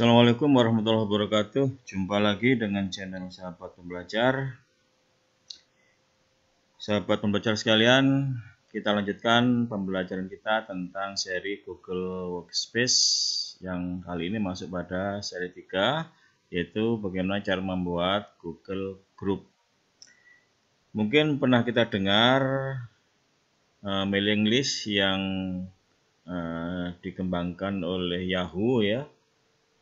Assalamualaikum warahmatullahi wabarakatuh. Jumpa lagi dengan channel Sahabat Pembelajar. Sahabat pembelajar sekalian, kita lanjutkan pembelajaran kita tentang seri Google Workspace yang kali ini masuk pada seri 3 yaitu bagaimana cara membuat Google Group. Mungkin pernah kita dengar uh, mailing list yang uh, dikembangkan oleh Yahoo ya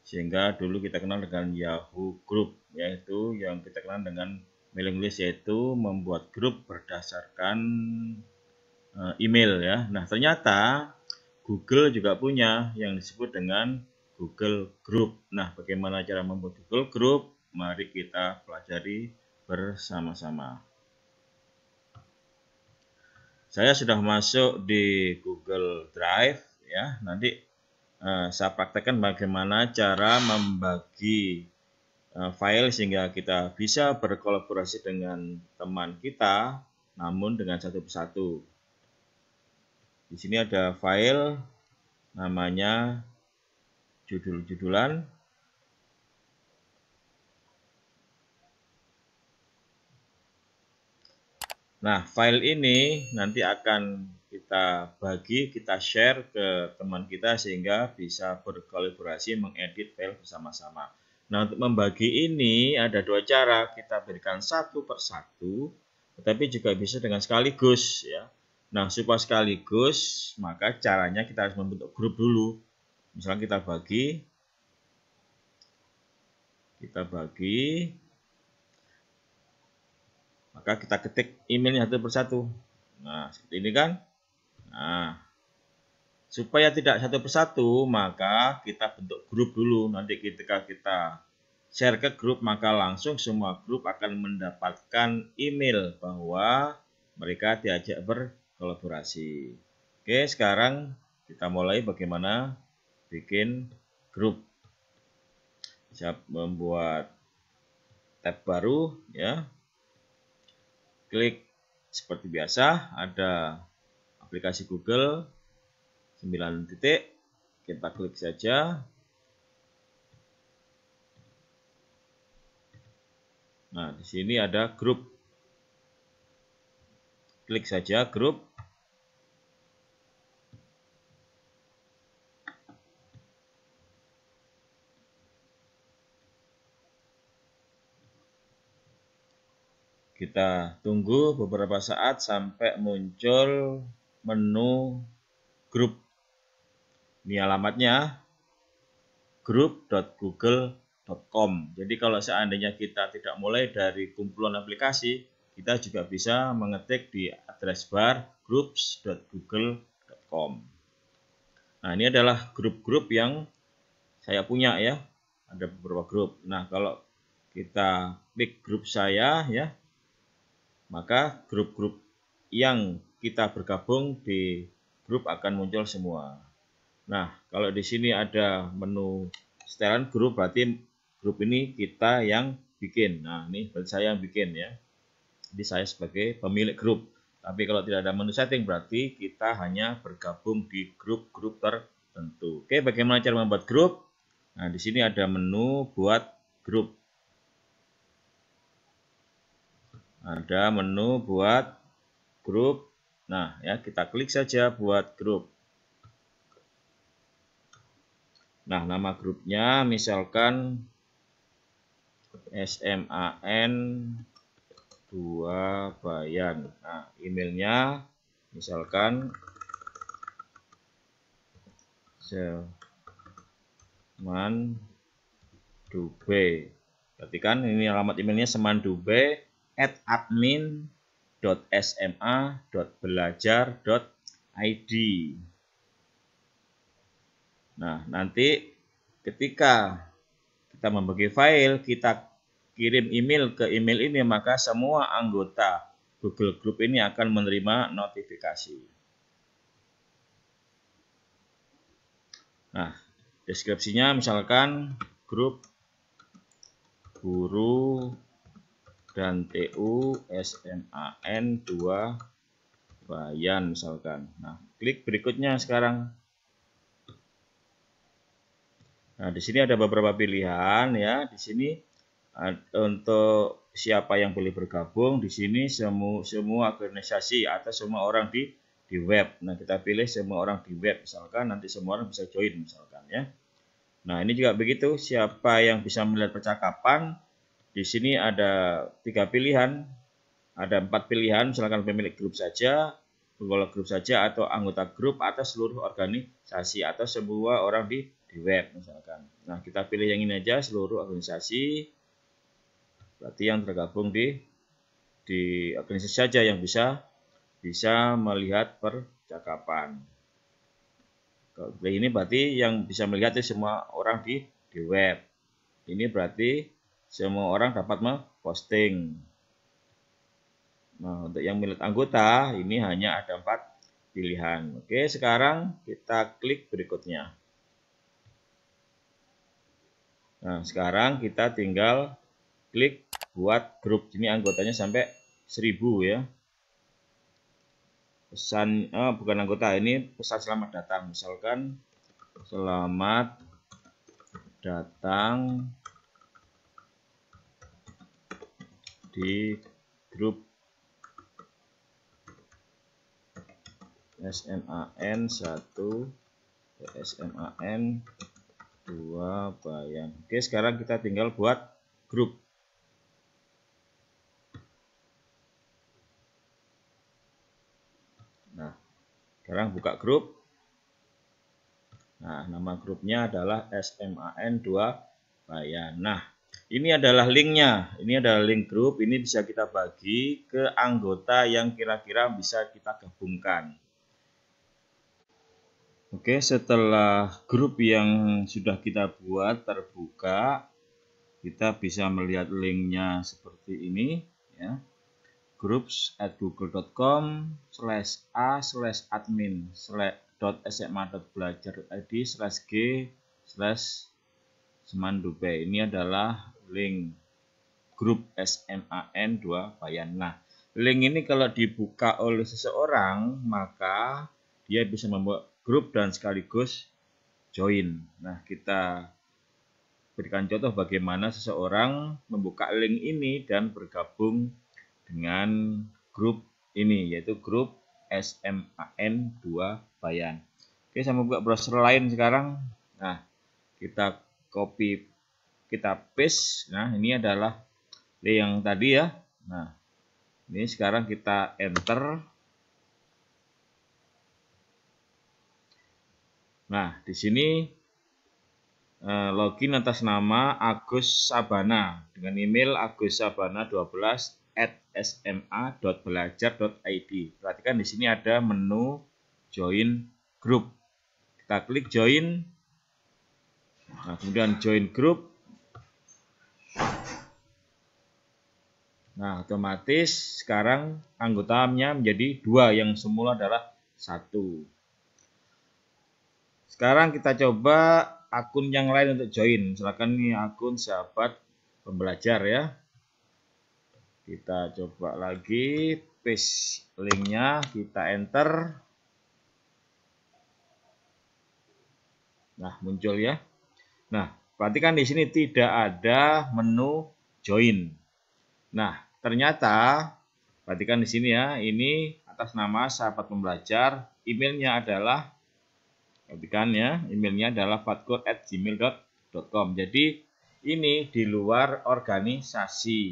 sehingga dulu kita kenal dengan Yahoo Group yaitu yang kita kenal dengan mailing list yaitu membuat grup berdasarkan eh, email ya. Nah, ternyata Google juga punya yang disebut dengan Google Group. Nah, bagaimana cara membuat Google Group? Mari kita pelajari bersama-sama. Saya sudah masuk di Google Drive ya. Nanti Eh, saya praktekkan bagaimana cara membagi eh, file sehingga kita bisa berkolaborasi dengan teman kita namun dengan satu persatu. Di sini ada file namanya judul-judulan. Nah, file ini nanti akan kita bagi, kita share ke teman kita sehingga bisa berkolaborasi mengedit file bersama-sama. Nah, untuk membagi ini ada dua cara, kita berikan satu per satu, tetapi juga bisa dengan sekaligus ya. Nah, supaya sekaligus, maka caranya kita harus membentuk grup dulu. Misalnya kita bagi kita bagi maka kita ketik emailnya satu persatu nah seperti ini kan Nah, supaya tidak satu persatu, maka kita bentuk grup dulu. Nanti ketika kita share ke grup, maka langsung semua grup akan mendapatkan email bahwa mereka diajak berkolaborasi. Oke, sekarang kita mulai bagaimana bikin grup. Bisa membuat tab baru ya. Klik seperti biasa ada aplikasi Google 9 titik kita klik saja nah di sini ada grup klik saja grup kita tunggu beberapa saat sampai muncul menu grup. Ini alamatnya group.google.com. Jadi kalau seandainya kita tidak mulai dari kumpulan aplikasi, kita juga bisa mengetik di address bar groups.google.com. Nah, ini adalah grup-grup yang saya punya ya. Ada beberapa grup. Nah, kalau kita klik grup saya ya, maka grup-grup yang kita bergabung di grup akan muncul semua. Nah, kalau di sini ada menu setelan grup berarti grup ini kita yang bikin. Nah, ini berarti saya yang bikin ya. Jadi saya sebagai pemilik grup. Tapi kalau tidak ada menu setting berarti kita hanya bergabung di grup-grup tertentu. Oke, bagaimana cara membuat grup? Nah, di sini ada menu buat grup. Ada menu buat grup. Nah, ya kita klik saja buat grup. Nah, nama grupnya misalkan SMAN 2 Bayan. Nah, emailnya misalkan seman dube. Berarti kan ini alamat emailnya seman at admin www.sma.belajar.id. Nah, nanti ketika kita membagi file, kita kirim email ke email ini, maka semua anggota Google Group ini akan menerima notifikasi. Nah, deskripsinya misalkan grup guru dan TU SMAN 2 Bayan misalkan. Nah, klik berikutnya sekarang. Nah, di sini ada beberapa pilihan ya. Di sini untuk siapa yang boleh bergabung di sini semua semua organisasi atau semua orang di di web. Nah, kita pilih semua orang di web misalkan nanti semua orang bisa join misalkan ya. Nah, ini juga begitu siapa yang bisa melihat percakapan di sini ada tiga pilihan, ada empat pilihan, silakan pemilik grup saja, pengelola grup saja, atau anggota grup atau seluruh organisasi atau semua orang di, di web misalkan. Nah kita pilih yang ini aja, seluruh organisasi, berarti yang tergabung di di organisasi saja yang bisa bisa melihat percakapan. Kalau ini berarti yang bisa melihat semua orang di di web. Ini berarti semua orang dapat memposting. Nah, untuk yang milik anggota ini hanya ada empat pilihan. Oke, sekarang kita klik berikutnya. Nah, sekarang kita tinggal klik buat grup. Ini anggotanya sampai 1000 ya. Pesan oh, bukan anggota, ini pesan selamat datang. Misalkan selamat datang di grup SMAN 1 ya, SMAN 2 bayang oke sekarang kita tinggal buat grup nah sekarang buka grup nah nama grupnya adalah SMAN 2 bayang nah ini adalah linknya, ini adalah link grup, ini bisa kita bagi ke anggota yang kira-kira bisa kita gabungkan. Oke, setelah grup yang sudah kita buat terbuka, kita bisa melihat linknya seperti ini. Ya. Groups at google.com slash a slash admin slash slash g slash Ini adalah link grup SMAN 2 Bayan. Nah, link ini kalau dibuka oleh seseorang, maka dia bisa membuat grup dan sekaligus join. Nah, kita berikan contoh bagaimana seseorang membuka link ini dan bergabung dengan grup ini, yaitu grup SMAN 2 Bayan. Oke, saya mau buka browser lain sekarang. Nah, kita copy kita paste. Nah, ini adalah yang tadi ya. Nah, ini sekarang kita enter. Nah, di sini eh, login atas nama Agus Sabana dengan email Sabana 12 at sma.belajar.id. Perhatikan di sini ada menu join group. Kita klik join. Nah, kemudian join group. Nah, otomatis sekarang anggotanya menjadi dua yang semula adalah satu. Sekarang kita coba akun yang lain untuk join. silakan ini akun sahabat pembelajar ya. Kita coba lagi paste linknya, kita enter. Nah, muncul ya. Nah, perhatikan di sini tidak ada menu join. Nah, Ternyata, perhatikan di sini ya, ini atas nama sahabat pembelajar, emailnya adalah, perhatikan ya, emailnya adalah fatkur@gmail.com. Jadi ini di luar organisasi.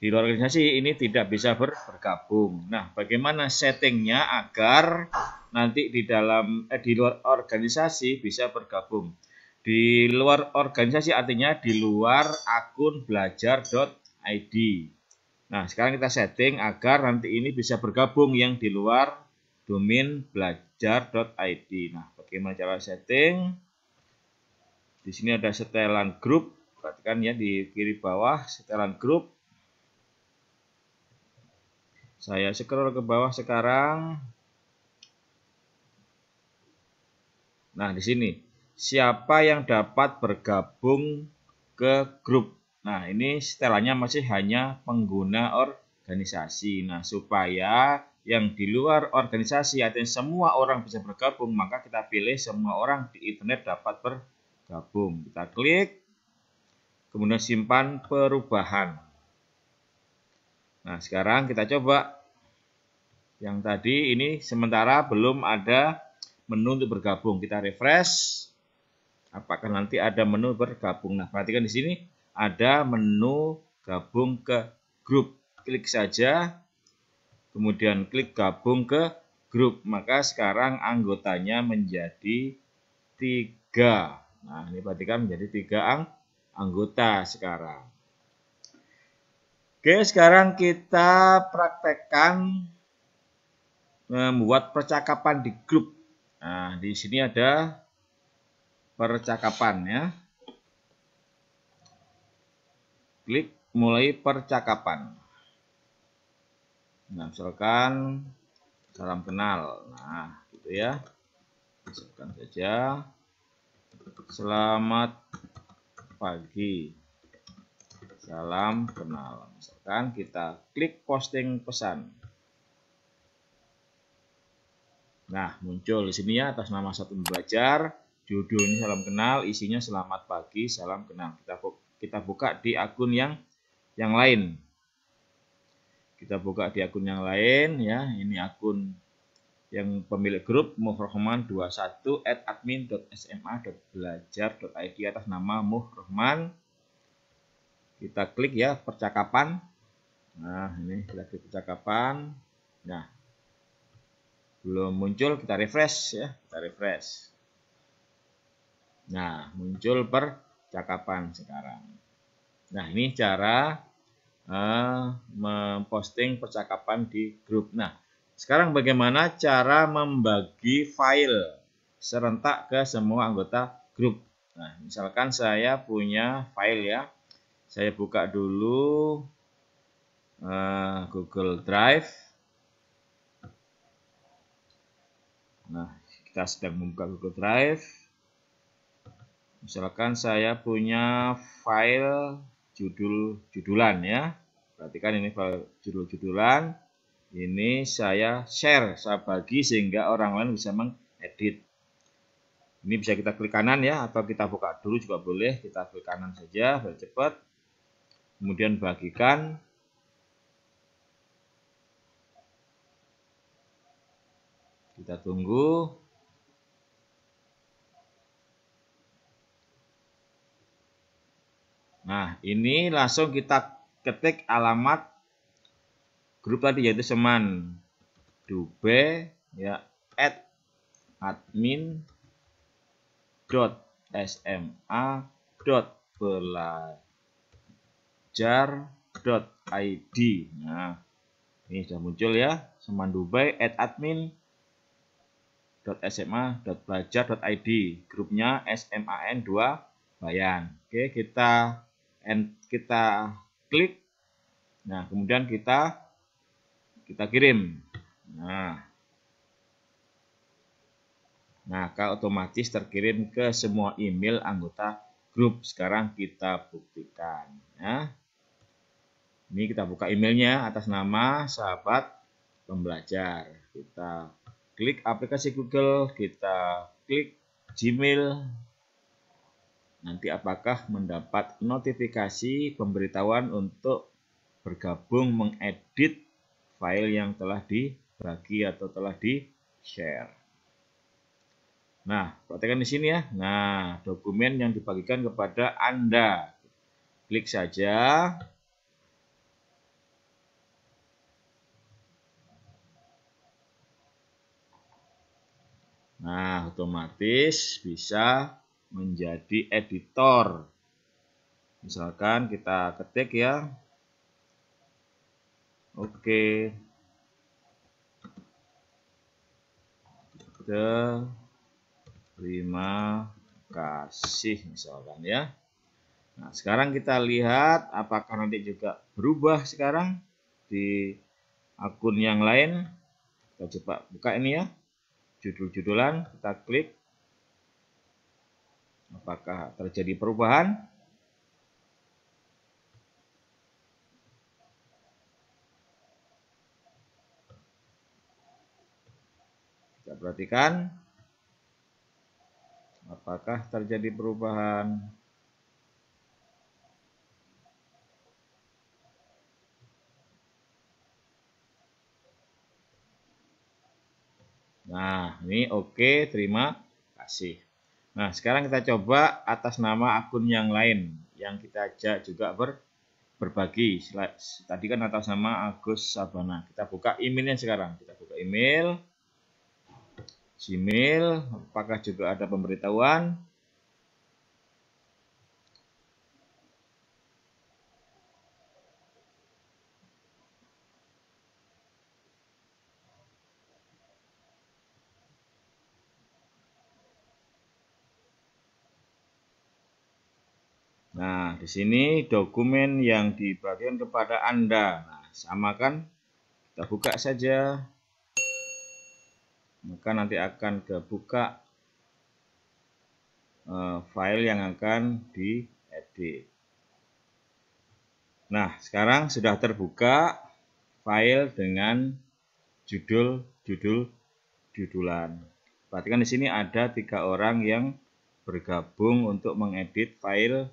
Di luar organisasi ini tidak bisa ber, bergabung. Nah, bagaimana settingnya agar nanti di dalam eh, di luar organisasi bisa bergabung? Di luar organisasi artinya di luar akun belajar.com ID. Nah, sekarang kita setting agar nanti ini bisa bergabung yang di luar domain belajar.id. Nah, bagaimana cara setting? Di sini ada setelan grup, perhatikan ya di kiri bawah setelan grup. Saya scroll ke bawah sekarang. Nah, di sini siapa yang dapat bergabung ke grup Nah, ini setelahnya masih hanya pengguna organisasi. Nah, supaya yang di luar organisasi artinya semua orang bisa bergabung, maka kita pilih semua orang di internet dapat bergabung. Kita klik, kemudian simpan perubahan. Nah, sekarang kita coba yang tadi ini sementara belum ada menu untuk bergabung. Kita refresh. Apakah nanti ada menu bergabung? Nah, perhatikan di sini ada menu gabung ke grup. Klik saja, kemudian klik gabung ke grup. Maka sekarang anggotanya menjadi tiga. Nah, ini perhatikan menjadi tiga ang anggota sekarang. Oke, sekarang kita praktekkan membuat percakapan di grup. Nah, di sini ada percakapan ya. Klik mulai percakapan. Nah, misalkan salam kenal. Nah, gitu ya. Misalkan saja selamat pagi. Salam kenal. Misalkan kita klik posting pesan. Nah, muncul di sini ya atas nama satu belajar, judulnya salam kenal, isinya selamat pagi, salam kenal. Kita fokus kita buka di akun yang yang lain. Kita buka di akun yang lain ya. Ini akun yang pemilik grup muhrohman 21 at admin.sma.belajar.id atas nama muhrohman. Kita klik ya percakapan. Nah, ini kita klik percakapan. Nah, belum muncul kita refresh ya, kita refresh. Nah, muncul per percakapan sekarang. Nah, ini cara eh, memposting percakapan di grup. Nah, sekarang bagaimana cara membagi file serentak ke semua anggota grup. Nah, misalkan saya punya file ya. Saya buka dulu eh, Google Drive. Nah, kita sedang membuka Google Drive misalkan saya punya file judul judulan ya perhatikan ini file judul judulan ini saya share saya bagi sehingga orang lain bisa mengedit ini bisa kita klik kanan ya atau kita buka dulu juga boleh kita klik kanan saja biar cepat kemudian bagikan kita tunggu Nah, ini langsung kita ketik alamat grup tadi yaitu seman dube ya at admin dot sma dot belajar dot id nah ini sudah muncul ya seman dubai at admin dot sma dot belajar dot id grupnya sman 2 bayan oke kita and kita klik nah kemudian kita kita kirim nah maka nah, otomatis terkirim ke semua email anggota grup sekarang kita buktikan ya ini kita buka emailnya atas nama sahabat pembelajar kita klik aplikasi Google kita klik Gmail nanti apakah mendapat notifikasi pemberitahuan untuk bergabung mengedit file yang telah dibagi atau telah di-share. Nah, perhatikan di sini ya. Nah, dokumen yang dibagikan kepada Anda. Klik saja. Nah, otomatis bisa menjadi editor. Misalkan kita ketik ya. Oke. Terima kasih misalkan ya. Nah, sekarang kita lihat apakah nanti juga berubah sekarang di akun yang lain. Kita coba buka ini ya. Judul-judulan kita klik. Apakah terjadi perubahan? Kita perhatikan. Apakah terjadi perubahan? Nah, ini oke, okay, terima kasih. Nah, sekarang kita coba atas nama akun yang lain yang kita ajak juga ber, berbagi. Tadi kan atas nama Agus Sabana. Kita buka emailnya sekarang. Kita buka email. Gmail, apakah juga ada pemberitahuan? Nah, di sini dokumen yang dibagikan kepada Anda. Nah, samakan. Kita buka saja. Maka nanti akan kebuka uh, file yang akan diedit. Nah, sekarang sudah terbuka file dengan judul-judul judulan. Perhatikan di sini ada tiga orang yang bergabung untuk mengedit file